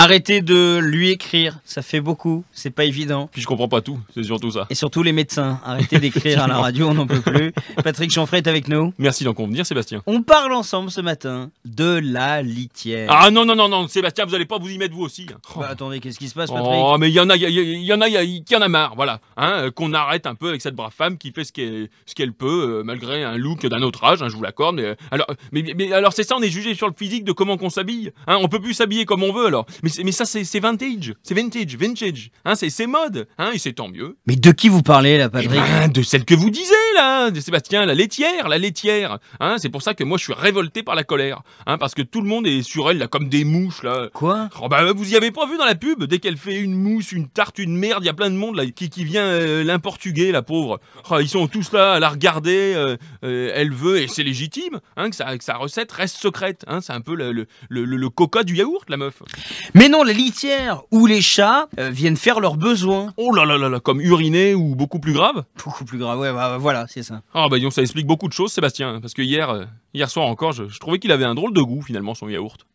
Arrêtez de lui écrire, ça fait beaucoup, c'est pas évident. Puis je comprends pas tout, c'est surtout ça. Et surtout les médecins, arrêtez d'écrire à la radio, on n'en peut plus. Patrick Chanfray est avec nous. Merci d'en convenir, Sébastien. On parle ensemble ce matin de la litière. Ah non, non, non, non, Sébastien, vous allez pas vous y mettre vous aussi. Hein. Bah, attendez, qu'est-ce qui se passe, oh, Patrick Oh, mais il y en a, il y, en a, il y, en a marre, voilà. Hein, euh, Qu'on arrête un peu avec cette brave femme qui fait ce qu'elle peut, euh, malgré un look d'un autre âge, hein, je vous l'accorde. Mais, euh, alors, mais, alors c'est ça, on est jugé sur le physique de comment qu'on s'habille. Hein, on peut plus s'habiller comme on veut, alors. Mais, ça, c'est vintage. C'est vintage, vintage. Hein, c'est mode. Hein, et c'est tant mieux. Mais de qui vous parlez, là, Patrick eh ben, De celle que vous disiez Hein, Sébastien, la laitière, la laitière. Hein, c'est pour ça que moi je suis révolté par la colère. Hein, parce que tout le monde est sur elle là comme des mouches là. Quoi oh, bah, Vous y avez pas vu dans la pub Dès qu'elle fait une mousse, une tarte, une merde, il y a plein de monde là qui, qui vient euh, l'importuguer, la pauvre. Oh, ils sont tous là à la regarder. Euh, euh, elle veut, et c'est légitime, que, sa, sa, recette reste secrète. c'est un peu le, le, le, coca du yaourt, la meuf. Mais non, la litière ou les chats euh, viennent faire leurs besoins. Oh là là là là, comme uriner ou beaucoup plus grave Beaucoup plus grave, ouais, bah, voilà c'est ça. Ah bah ça explique beaucoup de choses, Sébastien, hein, parce que hier, euh, hier soir encore, je, je trouvais qu'il avait un drôle de goût finalement son yaourt.